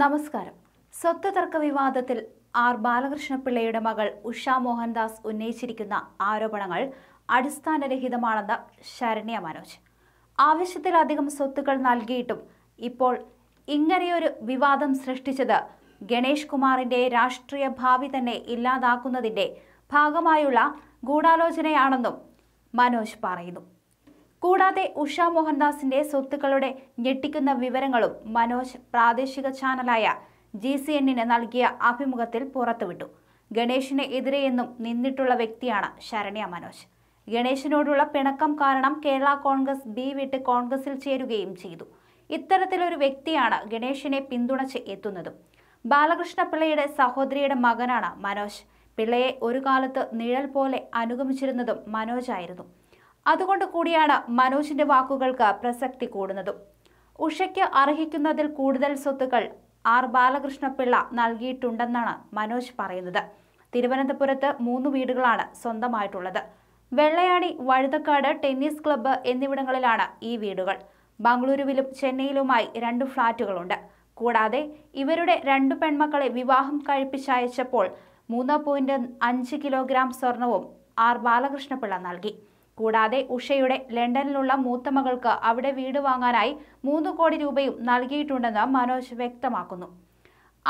നമസ്കാരം സ്വത്ത് തർക്ക വിവാദത്തിൽ ആർ ബാലകൃഷ്ണപിള്ളയുടെ മകൾ ഉഷ മോഹൻദാസ് ഉന്നയിച്ചിരിക്കുന്ന ആരോപണങ്ങൾ അടിസ്ഥാനരഹിതമാണെന്ന് ശരണ്യ മനോജ് ആവശ്യത്തിലധികം സ്വത്തുക്കൾ നൽകിയിട്ടും ഇപ്പോൾ ഇങ്ങനെയൊരു വിവാദം സൃഷ്ടിച്ചത് ഗണേഷ് കുമാറിന്റെ രാഷ്ട്രീയ ഭാവി തന്നെ ഇല്ലാതാക്കുന്നതിന്റെ ഭാഗമായുള്ള ഗൂഢാലോചനയാണെന്നും മനോജ് പറയുന്നു കൂടാതെ ഉഷ മോഹൻദാസിന്റെ സ്വത്തുക്കളുടെ ഞെട്ടിക്കുന്ന വിവരങ്ങളും മനോജ് പ്രാദേശിക ചാനലായ ജി സി എന്നിന് നൽകിയ അഭിമുഖത്തിൽ പുറത്തുവിട്ടു ഗണേഷിന് എതിരെയെന്നും നിന്നിട്ടുള്ള വ്യക്തിയാണ് ശരണ്യ മനോജ് ഗണേഷിനോടുള്ള പിണക്കം കാരണം കേരള കോൺഗ്രസ് ബി വിട്ട് കോൺഗ്രസിൽ ചേരുകയും ചെയ്തു ഇത്തരത്തിലൊരു വ്യക്തിയാണ് ഗണേഷിനെ പിന്തുണച്ച് എത്തുന്നതും ബാലകൃഷ്ണ പിള്ളയുടെ സഹോദരിയുടെ മകനാണ് മനോജ് പിള്ളയെ ഒരു കാലത്ത് നിഴൽ പോലെ അനുഗമിച്ചിരുന്നതും മനോജായിരുന്നു അതുകൊണ്ട് കൂടിയാണ് മനോജിന്റെ വാക്കുകൾക്ക് പ്രസക്തി കൂടുന്നതും ഉഷയ്ക്ക് അർഹിക്കുന്നതിൽ കൂടുതൽ സ്വത്തുക്കൾ ആർ ബാലകൃഷ്ണപിള്ള നൽകിയിട്ടുണ്ടെന്നാണ് മനോജ് പറയുന്നത് തിരുവനന്തപുരത്ത് മൂന്ന് വീടുകളാണ് സ്വന്തമായിട്ടുള്ളത് വെള്ളയാടി വഴുതക്കാട് ടെന്നീസ് ക്ലബ്ബ് എന്നിവിടങ്ങളിലാണ് ഈ വീടുകൾ ബംഗളൂരുവിലും ചെന്നൈയിലുമായി രണ്ട് ഫ്ളാറ്റുകളുണ്ട് കൂടാതെ ഇവരുടെ രണ്ടു പെൺമക്കളെ വിവാഹം കഴിപ്പിച്ചയച്ചപ്പോൾ മൂന്ന് പോയിന്റ് അഞ്ച് കിലോഗ്രാം സ്വർണവും ആർ ബാലകൃഷ്ണപിള്ള നൽകി കൂടാതെ ഉഷയുടെ ലണ്ടനിലുള്ള മൂത്തമകൾക്ക് അവിടെ വീട് വാങ്ങാനായി മൂന്ന് കോടി രൂപയും നൽകിയിട്ടുണ്ടെന്ന് മനോജ് വ്യക്തമാക്കുന്നു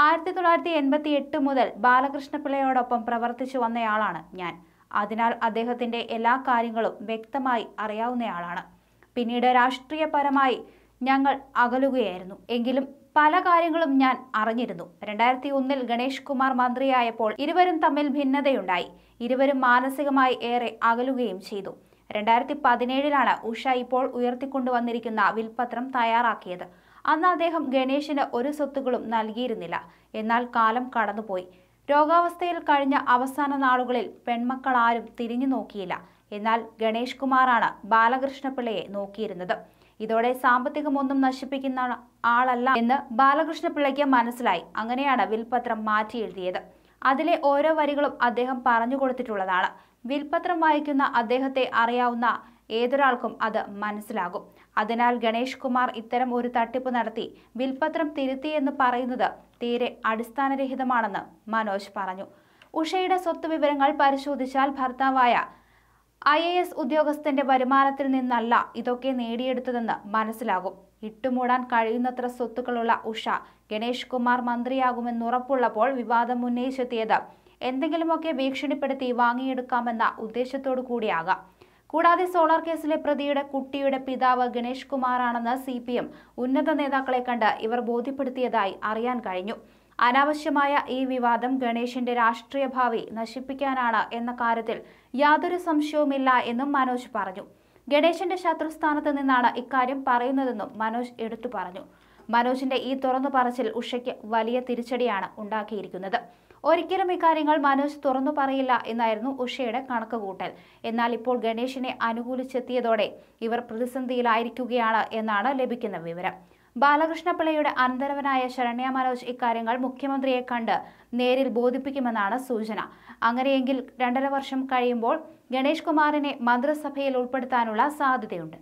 ആയിരത്തി തൊള്ളായിരത്തി എൺപത്തി എട്ട് മുതൽ ബാലകൃഷ്ണപിള്ളയോടൊപ്പം പ്രവർത്തിച്ചു വന്നയാളാണ് ഞാൻ അതിനാൽ അദ്ദേഹത്തിൻ്റെ എല്ലാ കാര്യങ്ങളും വ്യക്തമായി അറിയാവുന്നയാളാണ് പിന്നീട് രാഷ്ട്രീയപരമായി ഞങ്ങൾ അകലുകയായിരുന്നു എങ്കിലും പല കാര്യങ്ങളും ഞാൻ അറിഞ്ഞിരുന്നു രണ്ടായിരത്തി ഒന്നിൽ ഗണേഷ് കുമാർ മന്ത്രിയായപ്പോൾ ഇരുവരും തമ്മിൽ ഭിന്നതയുണ്ടായി ഇരുവരും മാനസികമായി ഏറെ അകലുകയും ചെയ്തു രണ്ടായിരത്തി പതിനേഴിലാണ് ഉഷ ഇപ്പോൾ ഉയർത്തിക്കൊണ്ടുവന്നിരിക്കുന്ന വിൽപത്രം തയ്യാറാക്കിയത് അന്ന് അദ്ദേഹം ഗണേഷിന് ഒരു സ്വത്തുക്കളും നൽകിയിരുന്നില്ല എന്നാൽ കാലം കടന്നുപോയി രോഗാവസ്ഥയിൽ കഴിഞ്ഞ അവസാന നാളുകളിൽ പെൺമക്കളാരും തിരിഞ്ഞു നോക്കിയില്ല എന്നാൽ ഗണേഷ് കുമാറാണ് ബാലകൃഷ്ണപിള്ളയെ നോക്കിയിരുന്നത് ഇതോടെ സാമ്പത്തികമൊന്നും നശിപ്പിക്കുന്ന ആളല്ല എന്ന് ബാലകൃഷ്ണപിള്ളയ്ക്ക് മനസ്സിലായി അങ്ങനെയാണ് വിൽപത്രം മാറ്റി അതിലെ ഓരോ വരികളും അദ്ദേഹം പറഞ്ഞു കൊടുത്തിട്ടുള്ളതാണ് വിൽപത്രം വായിക്കുന്ന അദ്ദേഹത്തെ അറിയാവുന്ന ഏതൊരാൾക്കും അത് മനസ്സിലാകും അതിനാൽ ഗണേഷ് കുമാർ ഇത്തരം ഒരു തട്ടിപ്പ് നടത്തി വിൽപത്രം തിരുത്തി എന്ന് പറയുന്നത് തീരെ അടിസ്ഥാനരഹിതമാണെന്ന് മനോജ് പറഞ്ഞു ഉഷയുടെ സ്വത്ത് വിവരങ്ങൾ പരിശോധിച്ചാൽ ഭർത്താവായ ഐ എ എസ് ഉദ്യോഗസ്ഥന്റെ വരുമാനത്തിൽ നിന്നല്ല ഇതൊക്കെ നേടിയെടുത്തതെന്ന് മനസ്സിലാകും ഇട്ടുമൂടാൻ കഴിയുന്നത്ര സ്വത്തുക്കളുള്ള ഉഷ ഗണേഷ് കുമാർ ഉറപ്പുള്ളപ്പോൾ വിവാദം ഉന്നയിച്ചെത്തിയത് എന്തെങ്കിലുമൊക്കെ ഭീഷണിപ്പെടുത്തി വാങ്ങിയെടുക്കാമെന്ന ഉദ്ദേശത്തോടു കൂടിയാകാം കൂടാതെ സോളാർ കേസിലെ പ്രതിയുടെ കുട്ടിയുടെ പിതാവ് ഗണേഷ് കുമാറാണെന്ന് സി പി എം ഉന്നത നേതാക്കളെ കണ്ട് ഇവർ ബോധ്യപ്പെടുത്തിയതായി അറിയാൻ കഴിഞ്ഞു അനാവശ്യമായ ഈ വിവാദം ഗണേശന്റെ രാഷ്ട്രീയ ഭാവി നശിപ്പിക്കാനാണ് എന്ന കാര്യത്തിൽ യാതൊരു സംശയവുമില്ല എന്നും മനോജ് പറഞ്ഞു ഗണേശന്റെ ശത്രുസ്ഥാനത്ത് നിന്നാണ് ഇക്കാര്യം പറയുന്നതെന്നും മനോജ് എടുത്തു പറഞ്ഞു മനോജിന്റെ ഈ തുറന്നു പറച്ചിൽ ഉഷയ്ക്ക് വലിയ തിരിച്ചടിയാണ് ഉണ്ടാക്കിയിരിക്കുന്നത് ഒരിക്കലും ഇക്കാര്യങ്ങൾ മനോജ് തുറന്നു പറയില്ല എന്നായിരുന്നു ഉഷയുടെ കണക്കുകൂട്ടൽ എന്നാൽ ഇപ്പോൾ ഗണേശിനെ അനുകൂലിച്ചെത്തിയതോടെ ഇവർ പ്രതിസന്ധിയിലായിരിക്കുകയാണ് എന്നാണ് ലഭിക്കുന്ന വിവരം ബാലകൃഷ്ണപിള്ളയുടെ അനന്തരവനായ ശരണ്യ മനോജ് ഇക്കാര്യങ്ങൾ മുഖ്യമന്ത്രിയെ കണ്ട് നേരിൽ ബോധിപ്പിക്കുമെന്നാണ് സൂചന അങ്ങനെയെങ്കിൽ രണ്ടര വർഷം കഴിയുമ്പോൾ ഗണേഷ് കുമാറിനെ മന്ത്രിസഭയിൽ ഉൾപ്പെടുത്താനുള്ള സാധ്യതയുണ്ട്